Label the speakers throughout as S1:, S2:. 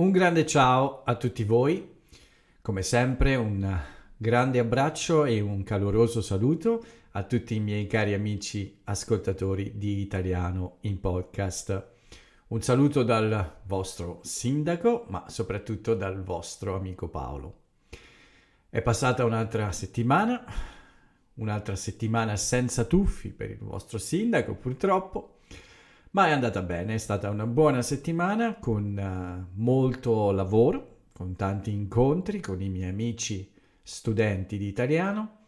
S1: Un grande ciao a tutti voi, come sempre un grande abbraccio e un caloroso saluto a tutti i miei cari amici ascoltatori di Italiano in Podcast. Un saluto dal vostro sindaco, ma soprattutto dal vostro amico Paolo. È passata un'altra settimana, un'altra settimana senza tuffi per il vostro sindaco purtroppo, ma è andata bene, è stata una buona settimana con uh, molto lavoro, con tanti incontri con i miei amici studenti di italiano.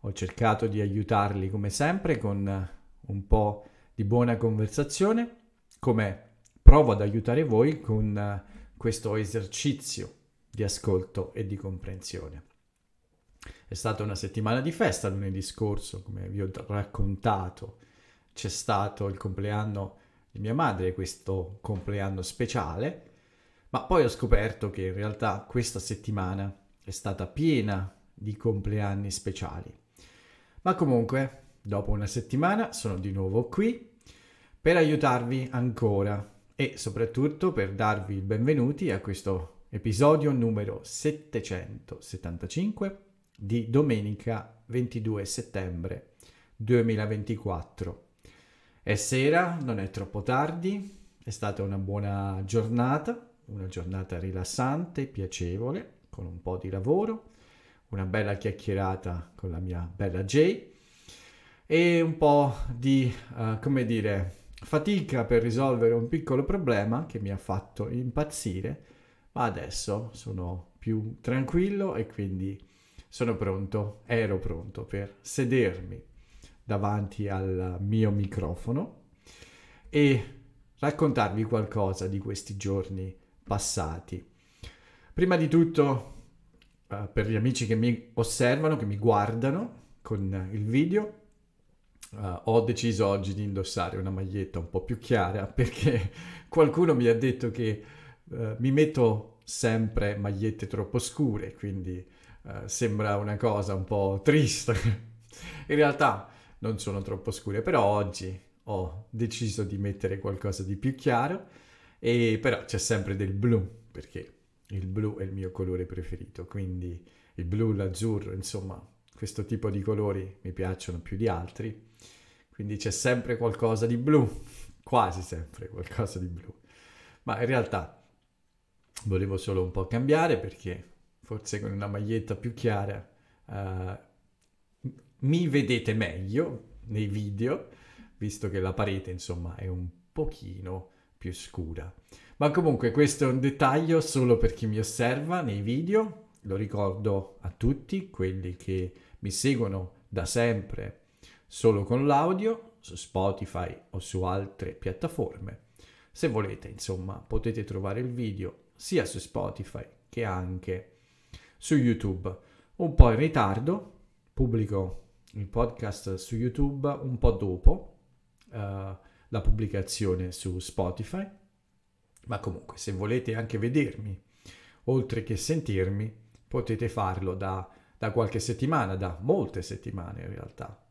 S1: Ho cercato di aiutarli come sempre con uh, un po' di buona conversazione, come provo ad aiutare voi con uh, questo esercizio di ascolto e di comprensione. È stata una settimana di festa lunedì scorso, come vi ho raccontato c'è stato il compleanno di mia madre, questo compleanno speciale, ma poi ho scoperto che in realtà questa settimana è stata piena di compleanni speciali. Ma comunque, dopo una settimana sono di nuovo qui per aiutarvi ancora e soprattutto per darvi il benvenuti a questo episodio numero 775 di domenica 22 settembre 2024. È sera, non è troppo tardi, è stata una buona giornata, una giornata rilassante, piacevole, con un po' di lavoro, una bella chiacchierata con la mia bella Jay e un po' di, uh, come dire, fatica per risolvere un piccolo problema che mi ha fatto impazzire, ma adesso sono più tranquillo e quindi sono pronto, ero pronto per sedermi davanti al mio microfono e raccontarvi qualcosa di questi giorni passati. Prima di tutto, eh, per gli amici che mi osservano, che mi guardano con il video, eh, ho deciso oggi di indossare una maglietta un po' più chiara perché qualcuno mi ha detto che eh, mi metto sempre magliette troppo scure, quindi eh, sembra una cosa un po' triste. In realtà non sono troppo scure, però oggi ho deciso di mettere qualcosa di più chiaro, e però c'è sempre del blu, perché il blu è il mio colore preferito, quindi il blu, l'azzurro, insomma, questo tipo di colori mi piacciono più di altri, quindi c'è sempre qualcosa di blu, quasi sempre qualcosa di blu. Ma in realtà volevo solo un po' cambiare perché forse con una maglietta più chiara uh, mi vedete meglio nei video, visto che la parete insomma è un pochino più scura. Ma comunque questo è un dettaglio solo per chi mi osserva nei video, lo ricordo a tutti, quelli che mi seguono da sempre solo con l'audio, su Spotify o su altre piattaforme. Se volete, insomma, potete trovare il video sia su Spotify che anche su YouTube. Un po' in ritardo, pubblico il podcast su YouTube un po' dopo uh, la pubblicazione su Spotify, ma comunque se volete anche vedermi, oltre che sentirmi, potete farlo da, da qualche settimana, da molte settimane in realtà.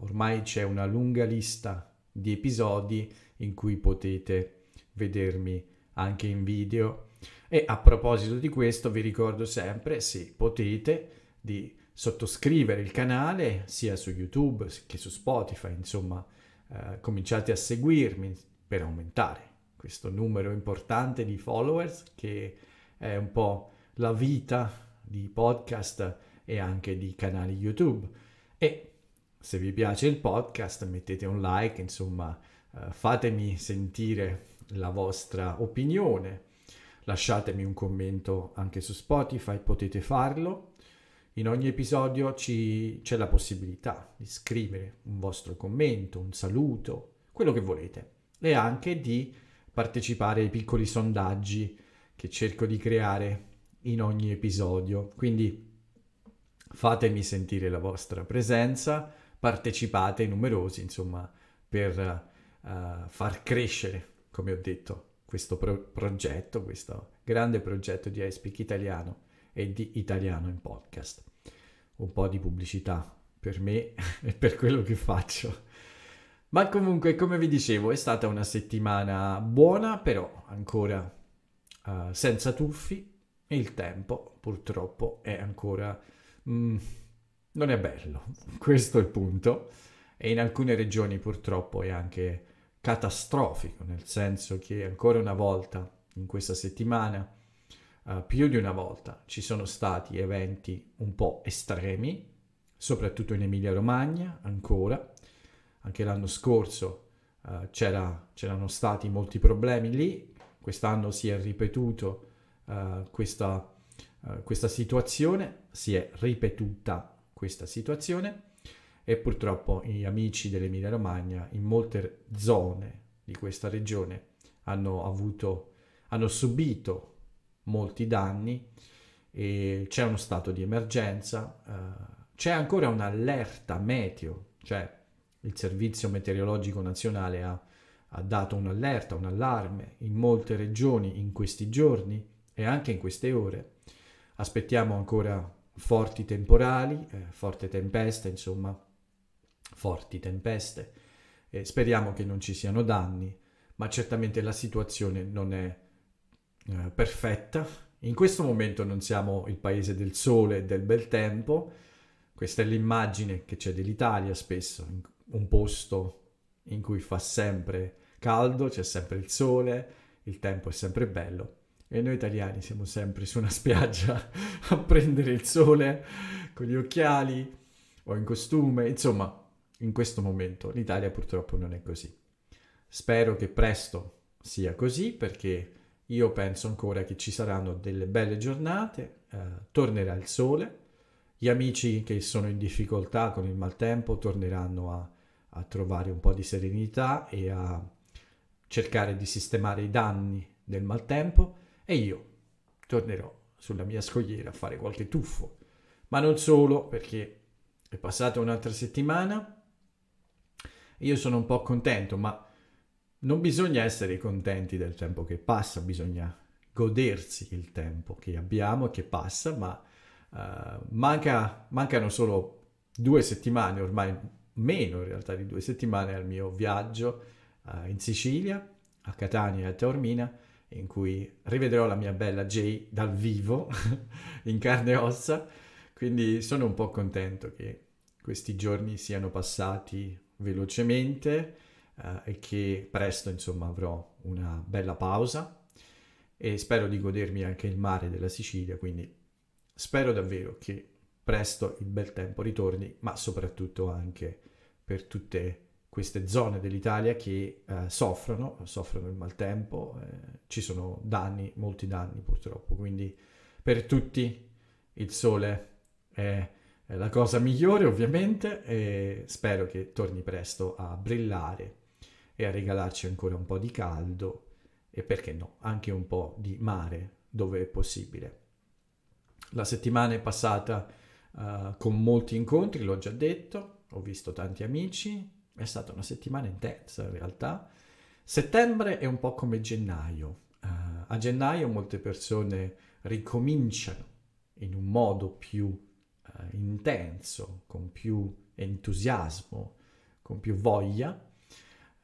S1: Ormai c'è una lunga lista di episodi in cui potete vedermi anche in video. E a proposito di questo vi ricordo sempre, se potete, di sottoscrivere il canale sia su YouTube che su Spotify, insomma eh, cominciate a seguirmi per aumentare questo numero importante di followers che è un po' la vita di podcast e anche di canali YouTube. E se vi piace il podcast mettete un like, insomma eh, fatemi sentire la vostra opinione, lasciatemi un commento anche su Spotify, potete farlo in ogni episodio ci, c'è la possibilità di scrivere un vostro commento, un saluto, quello che volete e anche di partecipare ai piccoli sondaggi che cerco di creare in ogni episodio. Quindi fatemi sentire la vostra presenza, partecipate numerosi, insomma, per uh, far crescere, come ho detto, questo pro- progetto, questo grande progetto di iSpeak italiano e di italiano in podcast. Un po' di pubblicità per me e per quello che faccio. Ma comunque, come vi dicevo, è stata una settimana buona, però ancora uh, senza tuffi e il tempo purtroppo è ancora... Mm, non è bello, questo è il punto. E in alcune regioni purtroppo è anche catastrofico, nel senso che ancora una volta in questa settimana eh, più di una volta ci sono stati eventi un po' estremi, soprattutto in Emilia-Romagna ancora, anche l'anno scorso uh, c'era, c'erano stati molti problemi lì, quest'anno si è ripetuto uh, questa, questa situazione, si è ripetuta questa situazione e purtroppo gli amici dell'Emilia Romagna in molte zone di questa regione hanno, avuto, hanno subito molti danni, c'è uno stato di emergenza, eh, c'è ancora un'allerta meteo, cioè il Servizio Meteorologico Nazionale ha, ha dato un'allerta, un allarme in molte regioni in questi giorni e anche in queste ore. Aspettiamo ancora forti temporali, eh, forte tempesta, insomma, forti tempeste. Eh, speriamo che non ci siano danni, ma certamente la situazione non è eh, perfetta. In questo momento non siamo il paese del sole e del bel tempo. Questa è l'immagine che c'è dell'Italia spesso, un posto in cui fa sempre caldo, c'è sempre il sole, il tempo è sempre bello e noi italiani siamo sempre su una spiaggia a prendere il sole con gli occhiali o in costume, insomma, in questo momento l'Italia purtroppo non è così. Spero che presto sia così perché io penso ancora che ci saranno delle belle giornate, eh, tornerà il sole, gli amici che sono in difficoltà con il maltempo torneranno a, a trovare un po' di serenità e a cercare di sistemare i danni del maltempo e io tornerò sulla mia scogliera a fare qualche tuffo. Ma non solo, perché è passata un'altra settimana e io sono un po' contento, ma non bisogna essere contenti del tempo che passa, bisogna godersi il tempo che abbiamo e che passa, ma uh, manca, mancano solo due settimane, ormai meno in realtà di due settimane al mio viaggio uh, in Sicilia, a Catania e a Taormina, in cui rivedrò la mia bella Jay dal vivo, in carne e ossa, quindi sono un po' contento che questi giorni siano passati velocemente eh, e che presto insomma avrò una bella pausa e spero di godermi anche il mare della Sicilia, quindi spero davvero che presto il bel tempo ritorni, ma soprattutto anche per tutte queste zone dell'Italia che eh, soffrono, soffrono il maltempo, eh, ci sono danni, molti danni purtroppo, quindi per tutti il sole è, è la cosa migliore ovviamente e spero che torni presto a brillare e a regalarci ancora un po' di caldo e perché no, anche un po' di mare dove è possibile. La settimana è passata uh, con molti incontri, l'ho già detto, ho visto tanti amici, è stata una settimana intensa in realtà. Settembre è un po' come gennaio. Uh, a gennaio molte persone ricominciano in un modo più uh, intenso, con più entusiasmo, con più voglia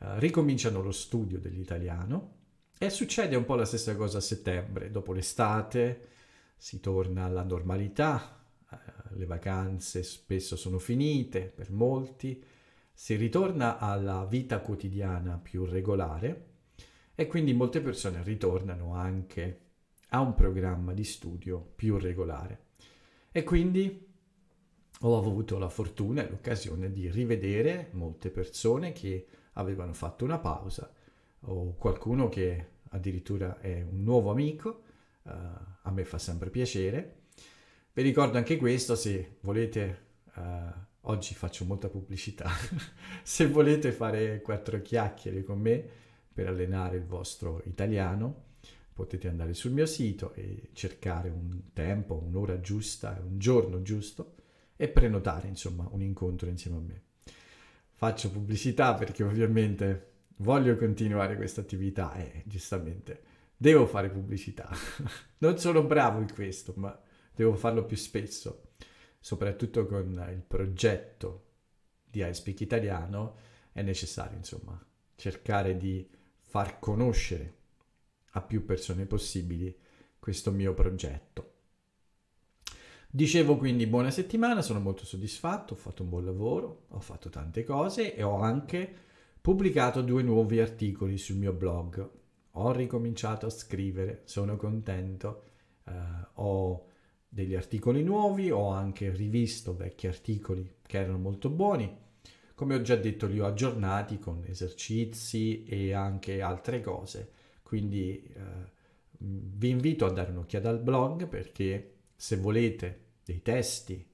S1: eh, ricominciano lo studio dell'italiano e succede un po' la stessa cosa a settembre, dopo l'estate si torna alla normalità, eh, le vacanze spesso sono finite per molti, si ritorna alla vita quotidiana più regolare e quindi molte persone ritornano anche a un programma di studio più regolare. E quindi ho avuto la fortuna e l'occasione di rivedere molte persone che avevano fatto una pausa o qualcuno che addirittura è un nuovo amico, uh, a me fa sempre piacere. Vi ricordo anche questo, se volete, uh, oggi faccio molta pubblicità, se volete fare quattro chiacchiere con me per allenare il vostro italiano, potete andare sul mio sito e cercare un tempo, un'ora giusta, un giorno giusto e prenotare insomma un incontro insieme a me faccio pubblicità perché ovviamente voglio continuare questa attività e giustamente devo fare pubblicità. non sono bravo in questo, ma devo farlo più spesso, soprattutto con il progetto di iSpeak Italiano è necessario, insomma, cercare di far conoscere a più persone possibili questo mio progetto. Dicevo quindi buona settimana, sono molto soddisfatto, ho fatto un buon lavoro, ho fatto tante cose e ho anche pubblicato due nuovi articoli sul mio blog. Ho ricominciato a scrivere, sono contento, eh, ho degli articoli nuovi, ho anche rivisto vecchi articoli che erano molto buoni. Come ho già detto li ho aggiornati con esercizi e anche altre cose, quindi eh, vi invito a dare un'occhiata al blog perché se volete dei testi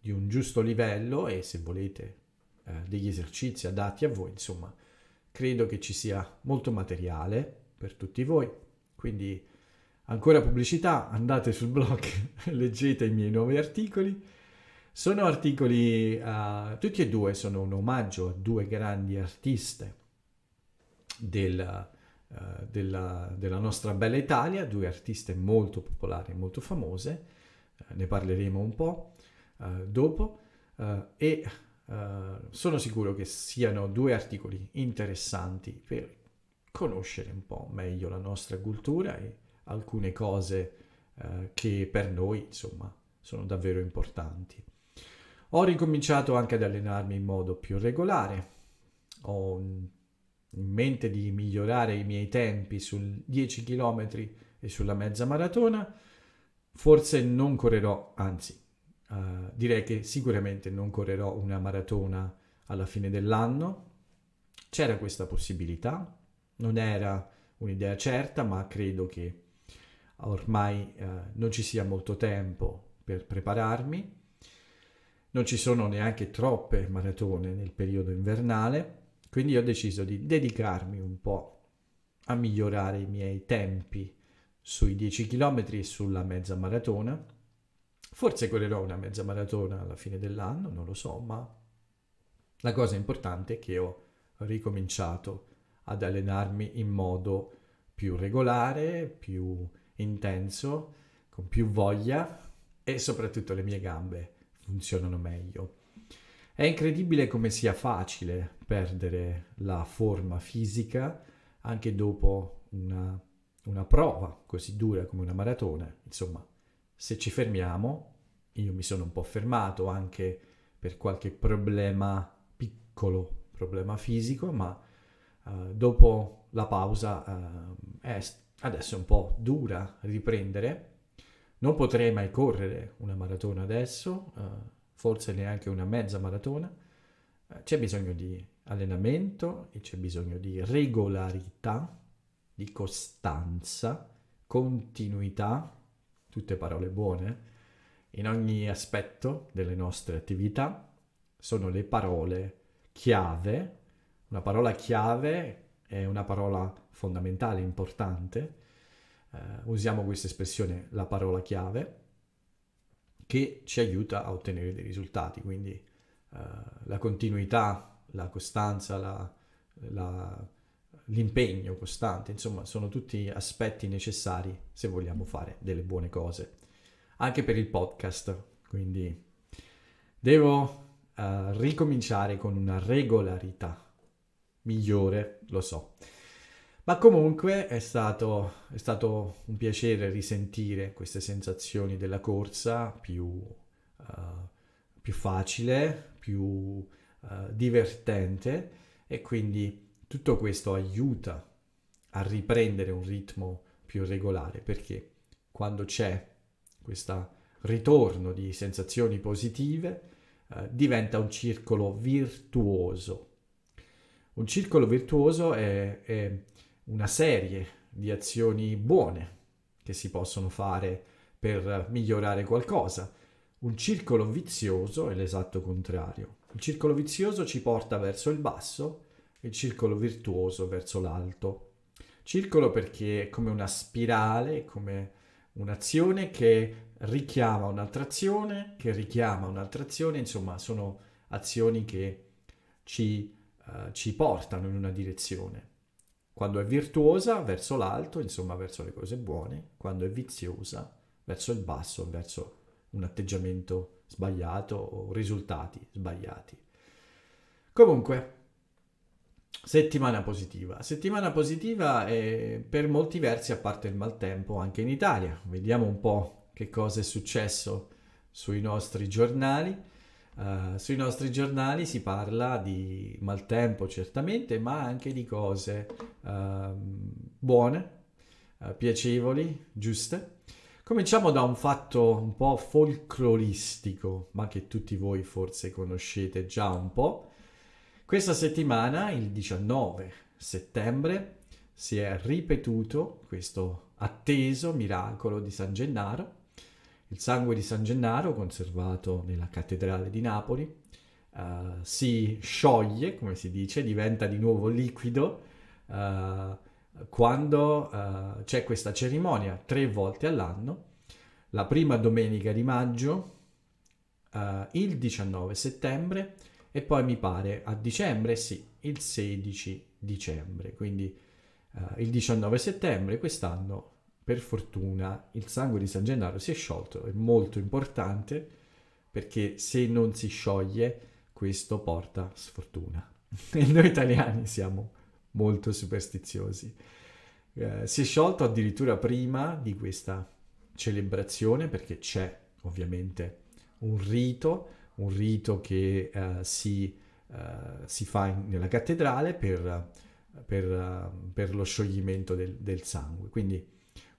S1: di un giusto livello e se volete eh, degli esercizi adatti a voi, insomma, credo che ci sia molto materiale per tutti voi. Quindi ancora pubblicità, andate sul blog, leggete i miei nuovi articoli. Sono articoli, uh, tutti e due sono un omaggio a due grandi artiste del, uh, della, della nostra bella Italia, due artiste molto popolari e molto famose eh, ne parleremo un po' eh, dopo, eh, e sono sicuro che siano due articoli interessanti per conoscere un po' meglio la nostra cultura e alcune cose che per noi, insomma, sono davvero importanti. Ho ricominciato anche ad allenarmi in modo più regolare, ho in mente di migliorare i miei tempi sul 10 km e sulla mezza maratona forse non correrò, anzi, uh, direi che sicuramente non correrò una maratona alla fine dell'anno. C'era questa possibilità, non era un'idea certa, ma credo che ormai uh, non ci sia molto tempo per prepararmi. Non ci sono neanche troppe maratone nel periodo invernale, quindi ho deciso di dedicarmi un po' a migliorare i miei tempi sui 10 km e sulla mezza maratona. Forse correrò una mezza maratona alla fine dell'anno, non lo so, ma la cosa importante è che ho ricominciato ad allenarmi in modo più regolare, più intenso, con più voglia e soprattutto le mie gambe funzionano meglio. È incredibile come sia facile perdere la forma fisica anche dopo una una prova così dura come una maratona, insomma, se ci fermiamo, io mi sono un po' fermato anche per qualche problema piccolo, problema fisico, ma uh, dopo la pausa uh, è adesso un po' dura riprendere. Non potrei mai correre una maratona adesso, uh, forse neanche una mezza maratona. c'è bisogno di allenamento e c'è bisogno di regolarità di costanza, continuità, tutte parole buone, in ogni aspetto delle nostre attività, sono le parole chiave. Una parola chiave è una parola fondamentale, importante. Eh, usiamo questa espressione, la parola chiave, che ci aiuta a ottenere dei risultati. Quindi eh, la continuità, la costanza, la, la l'impegno costante, insomma sono tutti aspetti necessari se vogliamo fare delle buone cose, anche per il podcast, quindi devo uh, ricominciare con una regolarità migliore, lo so. Ma comunque è stato, è stato un piacere risentire queste sensazioni della corsa più, uh, più facile, più uh, divertente e quindi tutto questo aiuta a riprendere un ritmo più regolare perché quando c'è questo ritorno di sensazioni positive eh, diventa un circolo virtuoso. Un circolo virtuoso è, è una serie di azioni buone che si possono fare per migliorare qualcosa. Un circolo vizioso è l'esatto contrario. Il circolo vizioso ci porta verso il basso il circolo virtuoso verso l'alto. Circolo perché è come una spirale, come un'azione che richiama un'altra azione, che richiama un'altra azione, insomma sono azioni che ci, uh, ci portano in una direzione. Quando è virtuosa, verso l'alto, insomma verso le cose buone, quando è viziosa, verso il basso, verso un atteggiamento sbagliato o risultati sbagliati. Comunque, Settimana positiva. Settimana positiva eh, per molti versi, a parte il maltempo, anche in Italia. Vediamo un po' che cosa è successo sui nostri giornali. Uh, sui nostri giornali si parla di maltempo certamente, ma anche di cose uh, buone, uh, piacevoli, giuste. Cominciamo da un fatto un po' folcloristico, ma che tutti voi forse conoscete già un po'. Questa settimana, il 19 settembre, si è ripetuto questo atteso miracolo di San Gennaro. Il sangue di San Gennaro, conservato nella cattedrale di Napoli, uh, si scioglie, come si dice, diventa di nuovo liquido uh, quando uh, c'è questa cerimonia tre volte all'anno, la prima domenica di maggio, il 19 settembre e poi mi pare a dicembre, sì, il 16 dicembre, quindi eh, il 19 settembre quest'anno per fortuna il sangue di San Gennaro si è sciolto, è molto importante perché se non si scioglie questo porta sfortuna. E noi italiani siamo molto superstiziosi. Eh, si è sciolto addirittura prima di questa celebrazione perché c'è ovviamente un rito un rito che eh, si, eh, si, fa in, nella cattedrale per, per, eh, per lo scioglimento del, del, sangue. Quindi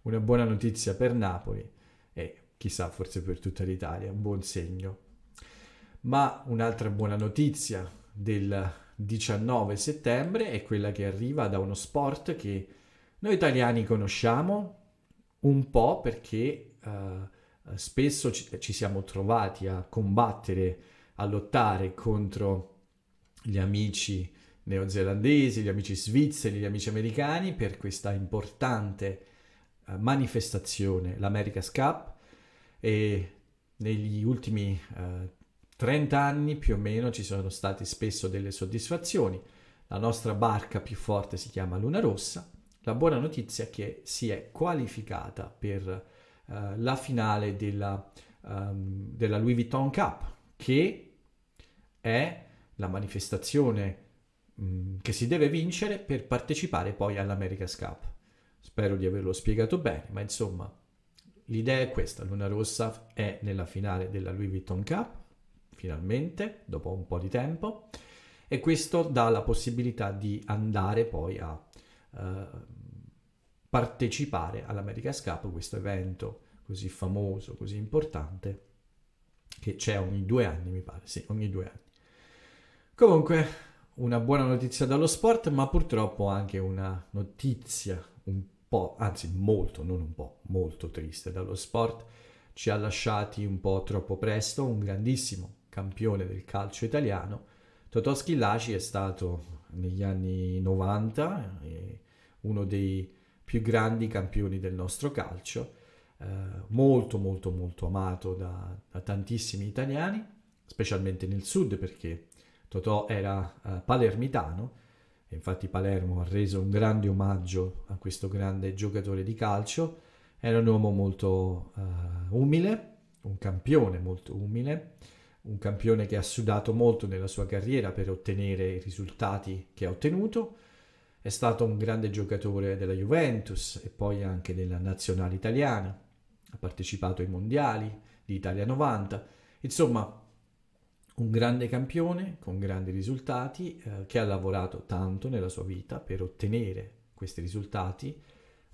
S1: una buona notizia per Napoli e chissà forse per tutta l'Italia, un buon segno. Ma un'altra buona notizia del 19 settembre è quella che arriva da uno sport che noi italiani conosciamo un po' perché... Eh, eh, spesso ci, ci siamo trovati a combattere, a lottare contro gli amici neozelandesi, gli amici svizzeri, gli amici americani per questa importante eh, manifestazione, l'America's Cup, e negli ultimi eh, 30 anni più o meno ci sono state spesso delle soddisfazioni. La nostra barca più forte si chiama Luna Rossa. La buona notizia è che si è qualificata per eh, la finale della, um, della Louis Vuitton Cup, che è la manifestazione mh, mm, che si deve vincere per partecipare poi all'America's Cup. Spero di averlo spiegato bene, ma insomma l'idea è questa, Luna Rossa è nella finale della Louis Vuitton Cup, finalmente, dopo un po' di tempo, e questo dà la possibilità di andare poi a... Uh, partecipare all'America's Cup, questo evento così famoso, così importante, che c'è ogni due anni, mi pare, sì, ogni due anni. Comunque, una buona notizia dallo sport, ma purtroppo anche una notizia un po', anzi molto, non un po', molto triste dallo sport. Ci ha lasciati un po' troppo presto un grandissimo campione del calcio italiano. Totò Laci è stato negli anni 90 eh, uno dei più grandi campioni del nostro calcio, eh, molto molto molto amato da, da, tantissimi italiani, specialmente nel sud perché Totò era eh, palermitano, e infatti Palermo ha reso un grande omaggio a questo grande giocatore di calcio, era un uomo molto eh, umile, un campione molto umile, un campione che ha sudato molto nella sua carriera per ottenere i risultati che ha ottenuto, è stato un grande giocatore della Juventus e poi anche della nazionale italiana, ha partecipato ai mondiali di Italia 90, insomma un grande campione con grandi risultati eh, che ha lavorato tanto nella sua vita per ottenere questi risultati,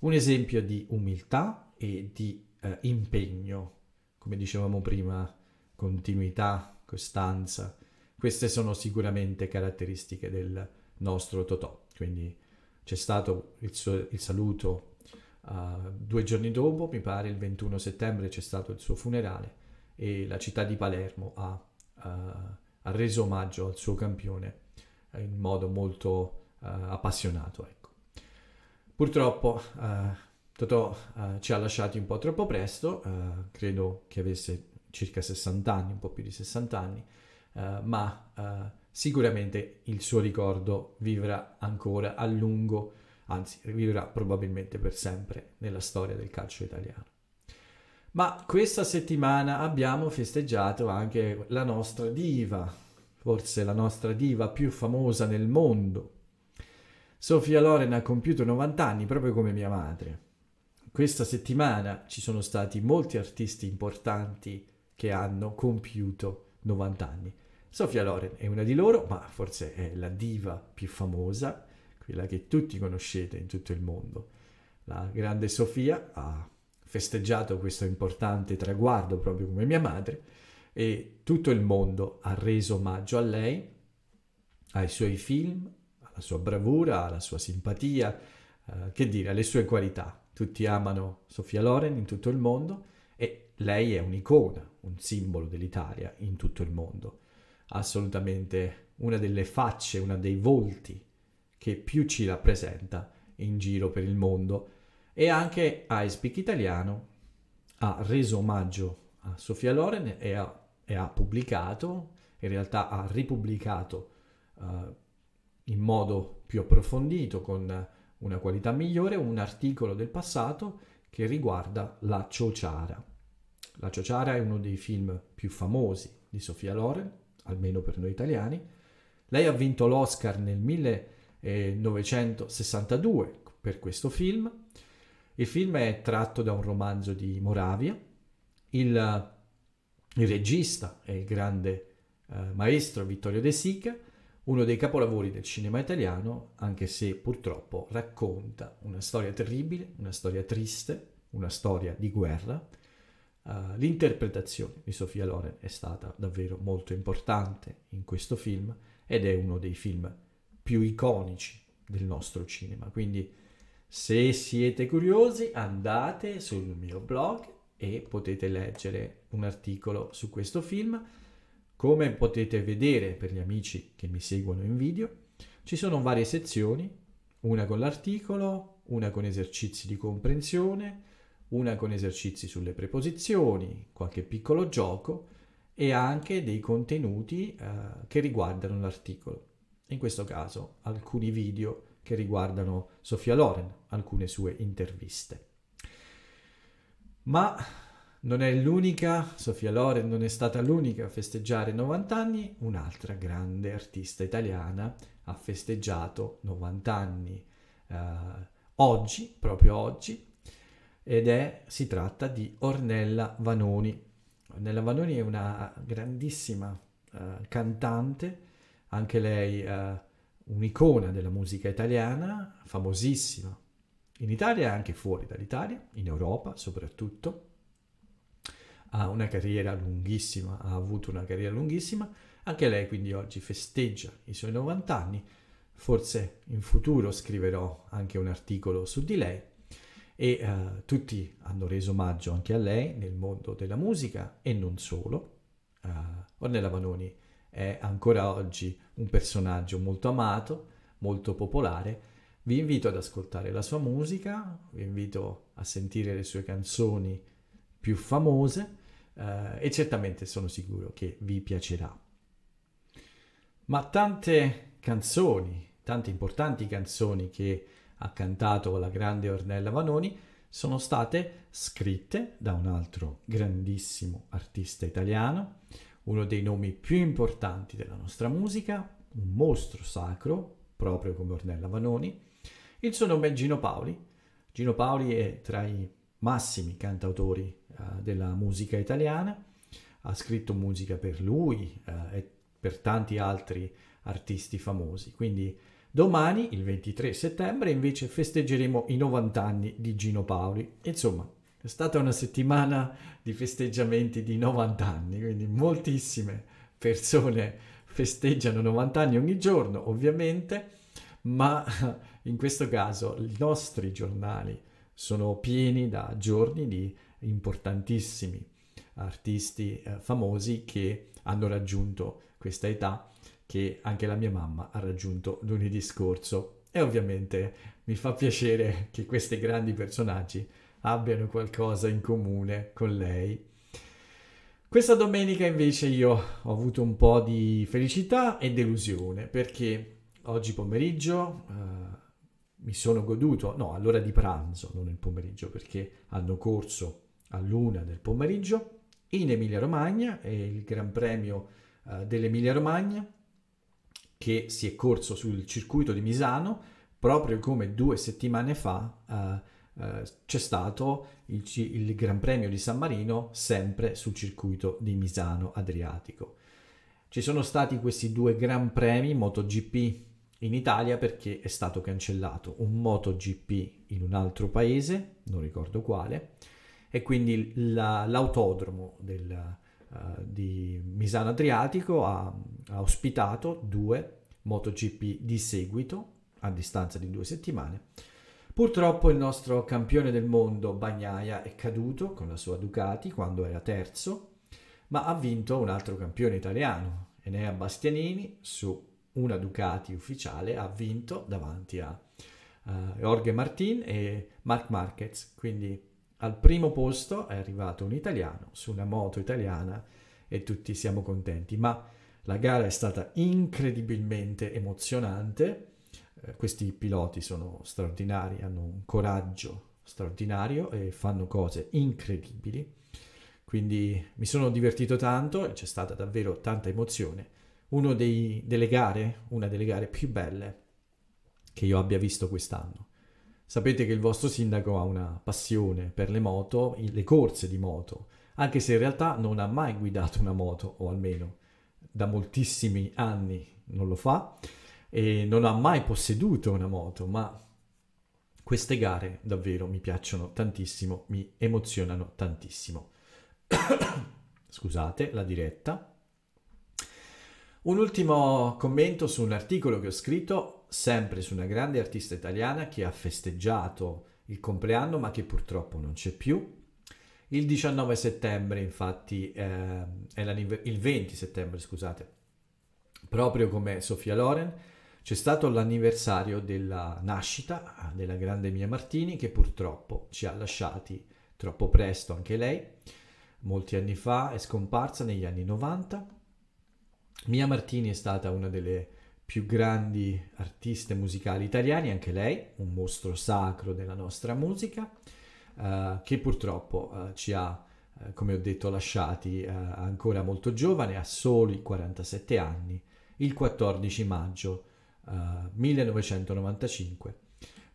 S1: un esempio di umiltà e di eh, impegno, come dicevamo prima, continuità, costanza, queste sono sicuramente caratteristiche del nostro Totò, quindi c'è stato il, suo, il saluto uh, due giorni dopo, mi pare il 21 settembre c'è stato il suo funerale e la città di Palermo ha, uh, ha reso omaggio al suo campione in modo molto eh, appassionato. Ecco. Purtroppo Totò ci ha lasciati un po' troppo presto, credo che avesse circa 60 anni, un po' più di 60 anni, ma sicuramente il suo ricordo vivrà ancora a lungo, anzi vivrà probabilmente per sempre nella storia del calcio italiano. Ma questa settimana abbiamo festeggiato anche la nostra diva, forse la nostra diva più famosa nel mondo. Sofia Loren ha compiuto 90 anni proprio come mia madre. Questa settimana ci sono stati molti artisti importanti che hanno compiuto 90 anni. Sofia Loren è una di loro, ma forse è la diva più famosa, quella che tutti conoscete in tutto il mondo. La grande Sofia ha festeggiato questo importante traguardo proprio come mia madre e tutto il mondo ha reso omaggio a lei, ai suoi film, alla sua bravura, alla sua simpatia, eh, che dire, alle sue qualità. Tutti amano Sofia Loren in tutto il mondo e lei è un'icona, un simbolo dell'Italia in tutto il mondo assolutamente una delle facce, una dei volti che più ci rappresenta in giro per il mondo e anche Icepeak Italiano ha reso omaggio a Sofia Loren e ha, e ha pubblicato, in realtà ha ripubblicato uh, in modo più approfondito con una qualità migliore un articolo del passato che riguarda La Ciociara. La Ciociara è uno dei film più famosi di Sofia Loren almeno per noi italiani. Lei ha vinto l'Oscar nel 1962 per questo film. Il film è tratto da un romanzo di Moravia. Il, il regista è il grande eh, maestro Vittorio De Sica, uno dei capolavori del cinema italiano, anche se purtroppo racconta una storia terribile, una storia triste, una storia di guerra eh, l'interpretazione di Sofia Loren è stata davvero molto importante in questo film ed è uno dei film più iconici del nostro cinema. Quindi se siete curiosi andate sul mio blog e potete leggere un articolo su questo film. Come potete vedere per gli amici che mi seguono in video, ci sono varie sezioni, una con l'articolo, una con esercizi di comprensione, una con esercizi sulle preposizioni, qualche piccolo gioco e anche dei contenuti eh, che riguardano l'articolo. In questo caso alcuni video che riguardano Sofia Loren, alcune sue interviste. Ma non è l'unica, Sofia Loren non è stata l'unica a festeggiare 90 anni, un'altra grande artista italiana ha festeggiato 90 anni eh, oggi, proprio oggi, ed è, si tratta di Ornella Vanoni. Ornella Vanoni è una grandissima uh, cantante, anche lei uh, un'icona della musica italiana, famosissima in Italia e anche fuori dall'Italia, in Europa soprattutto. Ha una carriera lunghissima, ha avuto una carriera lunghissima, anche lei quindi oggi festeggia i suoi 90 anni, forse in futuro scriverò anche un articolo su di lei e eh, tutti hanno reso omaggio anche a lei nel mondo della musica e non solo. Uh, Ornella Vanoni è ancora oggi un personaggio molto amato, molto popolare. Vi invito ad ascoltare la sua musica, vi invito a sentire le sue canzoni più famose eh, e certamente sono sicuro che vi piacerà. Ma tante canzoni, tante importanti canzoni che ha cantato la grande Ornella Vanoni, sono state scritte da un altro grandissimo artista italiano, uno dei nomi più importanti della nostra musica, un mostro sacro, proprio come Ornella Vanoni. Il suo nome è Gino Paoli. Gino Paoli è tra i massimi cantautori uh, della musica italiana, ha scritto musica per lui uh, e per tanti altri artisti famosi, quindi Domani, il 23 settembre, invece festeggeremo i 90 anni di Gino Paoli. Insomma, è stata una settimana di festeggiamenti di 90 anni, quindi moltissime persone festeggiano 90 anni ogni giorno, ovviamente, ma in questo caso i nostri giornali sono pieni da giorni di importantissimi artisti eh, famosi che hanno raggiunto questa età che anche la mia mamma ha raggiunto lunedì scorso. E ovviamente mi fa piacere che questi grandi personaggi abbiano qualcosa in comune con lei. Questa domenica invece io ho avuto un po' di felicità e delusione perché oggi pomeriggio eh, mi sono goduto, no, all'ora di pranzo, non il pomeriggio, perché hanno corso a luna del pomeriggio in Emilia Romagna e il Gran Premio eh, dell'Emilia Romagna che si è corso sul circuito di Misano, proprio come due settimane fa uh, uh, c'è stato il, il, Gran Premio di San Marino, sempre sul circuito di Misano Adriatico. Ci sono stati questi due Gran Premi MotoGP in Italia perché è stato cancellato un MotoGP in un altro paese, non ricordo quale, e quindi l'autodromo la, del eh, di Misano Adriatico ha, ha ospitato due MotoGP di seguito a distanza di due settimane. Purtroppo il nostro campione del mondo Bagnaia è caduto con la sua Ducati quando era terzo, ma ha vinto un altro campione italiano, Enea Bastianini, su una Ducati ufficiale ha vinto davanti a uh, Jorge Martin e Mark Marquez, quindi al primo posto è arrivato un italiano su una moto italiana e tutti siamo contenti, ma la gara è stata incredibilmente emozionante. Eh, questi piloti sono straordinari, hanno un coraggio straordinario e fanno cose incredibili. Quindi mi sono divertito tanto e c'è stata davvero tanta emozione. Una delle gare, una delle gare più belle che io abbia visto quest'anno. Sapete che il vostro sindaco ha una passione per le moto, le corse di moto, anche se in realtà non ha mai guidato una moto, o almeno da moltissimi anni non lo fa, e non ha mai posseduto una moto, ma queste gare davvero mi piacciono tantissimo, mi emozionano tantissimo. Scusate la diretta. Un ultimo commento su un articolo che ho scritto sempre su una grande artista italiana che ha festeggiato il compleanno ma che purtroppo non c'è più. Il 19 settembre infatti eh, è il 20 settembre scusate, proprio come Sofia Loren, c'è stato l'anniversario della nascita ah, della grande Mia Martini che purtroppo ci ha lasciati troppo presto anche lei. Molti anni fa è scomparsa negli anni 90. Mia Martini è stata una delle più grandi artiste musicali italiani, anche lei, un mostro sacro della nostra musica, eh, che purtroppo eh, ci ha, eh, come ho detto, lasciati eh, ancora molto giovane, a soli 47 anni, il 14 maggio 1995. Eh,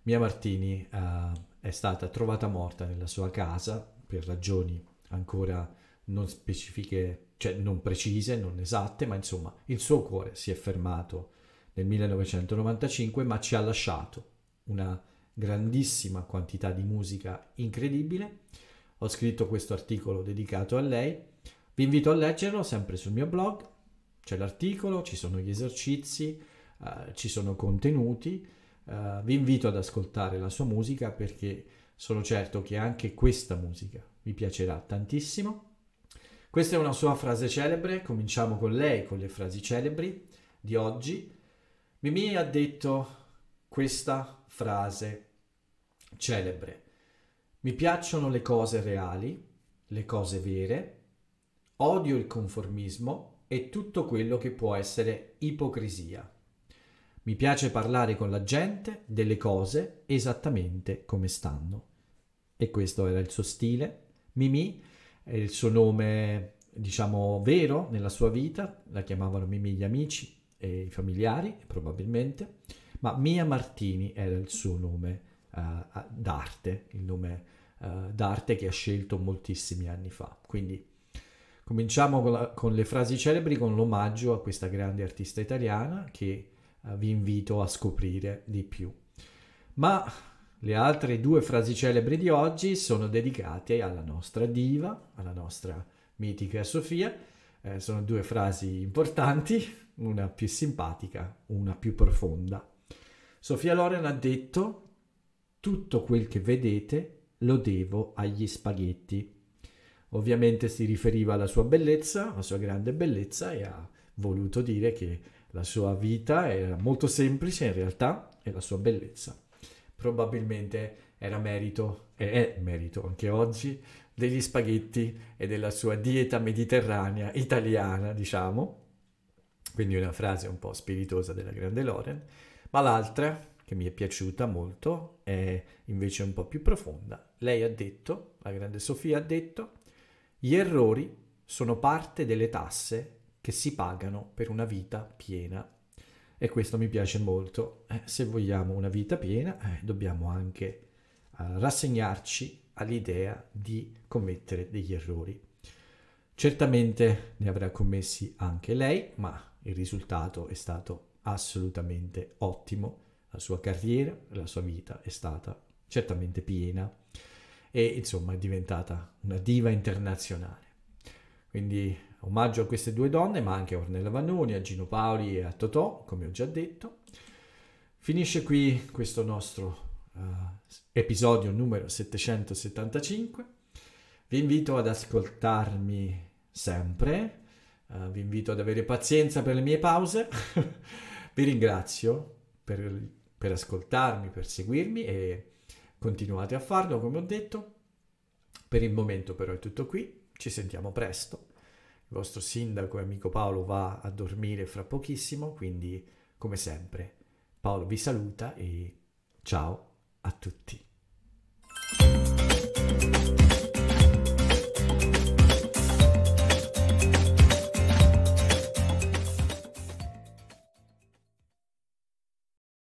S1: Mia Martini eh, è stata trovata morta nella sua casa per ragioni ancora non specifiche, cioè non precise, non esatte, ma insomma il suo cuore si è fermato nel 1995, ma ci ha lasciato una grandissima quantità di musica incredibile. Ho scritto questo articolo dedicato a lei. Vi invito a leggerlo sempre sul mio blog. C'è l'articolo, ci sono gli esercizi, eh, ci sono contenuti. Eh, vi invito ad ascoltare la sua musica perché sono certo che anche questa musica vi piacerà tantissimo. Questa è una sua frase celebre, cominciamo con lei, con le frasi celebri di oggi. Mimì ha detto questa frase celebre. Mi piacciono le cose reali, le cose vere, odio il conformismo e tutto quello che può essere ipocrisia. Mi piace parlare con la gente delle cose esattamente come stanno. E questo era il suo stile. Mimì è il suo nome, diciamo, vero nella sua vita, la chiamavano Mimì gli amici, e i familiari, probabilmente, ma Mia Martini era il suo nome uh, d'arte, il nome uh, d'arte che ha scelto moltissimi anni fa. Quindi cominciamo con, la, con le frasi celebri, con l'omaggio a questa grande artista italiana che uh, vi invito a scoprire di più. Ma le altre due frasi celebri di oggi sono dedicate alla nostra diva, alla nostra mitica Sofia. Eh, sono due frasi importanti una più simpatica, una più profonda. Sofia Loren ha detto tutto quel che vedete lo devo agli spaghetti. Ovviamente si riferiva alla sua bellezza, alla sua grande bellezza e ha voluto dire che la sua vita era molto semplice in realtà e la sua bellezza probabilmente era merito e è merito anche oggi degli spaghetti e della sua dieta mediterranea italiana, diciamo, quindi una frase un po' spiritosa della grande Loren, ma l'altra, che mi è piaciuta molto, è invece un po' più profonda. Lei ha detto, la grande Sofia ha detto, gli errori sono parte delle tasse che si pagano per una vita piena. E questo mi piace molto. Eh, se vogliamo una vita piena, eh, dobbiamo anche eh, rassegnarci all'idea di commettere degli errori. Certamente ne avrà commessi anche lei, ma il risultato è stato assolutamente ottimo, la sua carriera, la sua vita è stata certamente piena e insomma è diventata una diva internazionale. Quindi omaggio a queste due donne, ma anche a Ornella Vannoni, a Gino Paoli e a Totò, come ho già detto. Finisce qui questo nostro uh, episodio numero 775. Vi invito ad ascoltarmi sempre eh, vi invito ad avere pazienza per le mie pause. vi ringrazio per, per ascoltarmi, per seguirmi e continuate a farlo, come ho detto. Per il momento però è tutto qui, ci sentiamo presto. Il vostro sindaco e amico Paolo va a dormire fra pochissimo, quindi come sempre Paolo vi saluta e ciao a tutti.